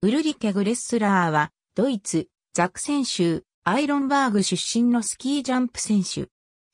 ウルリケ・グレッスラーは、ドイツ、ザクセン州、アイロンバーグ出身のスキージャンプ選手。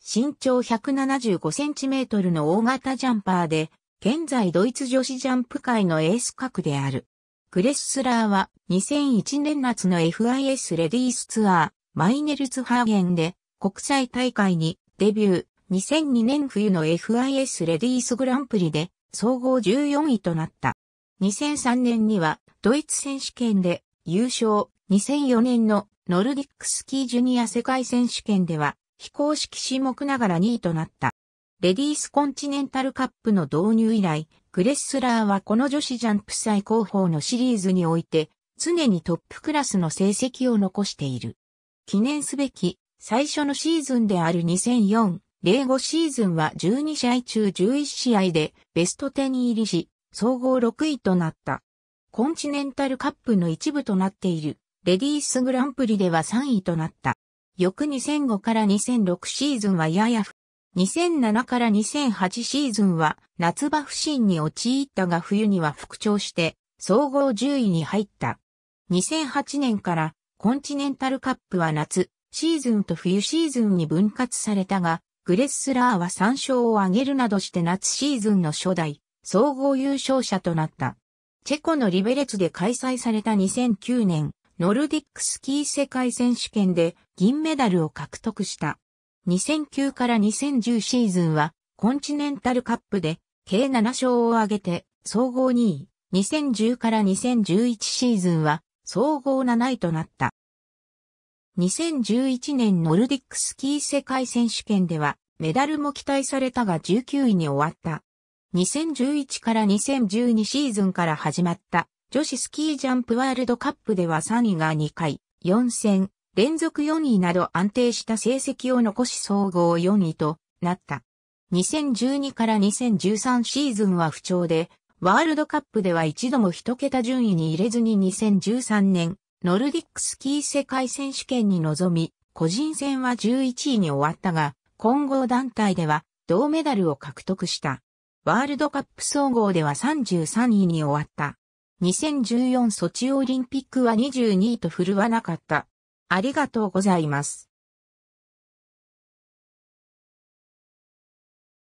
身長1 7 5トルの大型ジャンパーで、現在ドイツ女子ジャンプ界のエース格である。グレッスラーは2001年夏の FIS レディースツアー、マイネルツハーゲンで国際大会にデビュー。2002年冬の FIS レディースグランプリで総合14位となった。2003年にはドイツ選手権で優勝、2004年のノルディックスキージュニア世界選手権では、非公式種目ながら2位となった。レディースコンチネンタルカップの導入以来、グレッスラーはこの女子ジャンプ最高峰のシリーズにおいて、常にトップクラスの成績を残している。記念すべき、最初のシーズンである2004、05シーズンは12試合中11試合でベスト10に入りし、総合6位となった。コンチネンタルカップの一部となっているレディースグランプリでは3位となった。翌2005から2006シーズンはやや不2007から2008シーズンは夏場不振に陥ったが冬には復調して総合10位に入った。2008年からコンチネンタルカップは夏シーズンと冬シーズンに分割されたがグレッスラーは3勝を挙げるなどして夏シーズンの初代総合優勝者となった。チェコのリベレツで開催された2009年、ノルディックスキー世界選手権で銀メダルを獲得した。2009から2010シーズンは、コンチネンタルカップで、計7勝を挙げて、総合2位。2010から2011シーズンは、総合7位となった。2011年ノルディックスキー世界選手権では、メダルも期待されたが19位に終わった。2011から2012シーズンから始まった女子スキージャンプワールドカップでは3位が2回、4戦、連続4位など安定した成績を残し総合4位となった。2012から2013シーズンは不調で、ワールドカップでは一度も一桁順位に入れずに2013年、ノルディックスキー世界選手権に臨み、個人戦は11位に終わったが、混合団体では銅メダルを獲得した。ワールドカップ総合では33位に終わった。2014ソチオリンピックは22位と振るわなかった。ありがとうございます。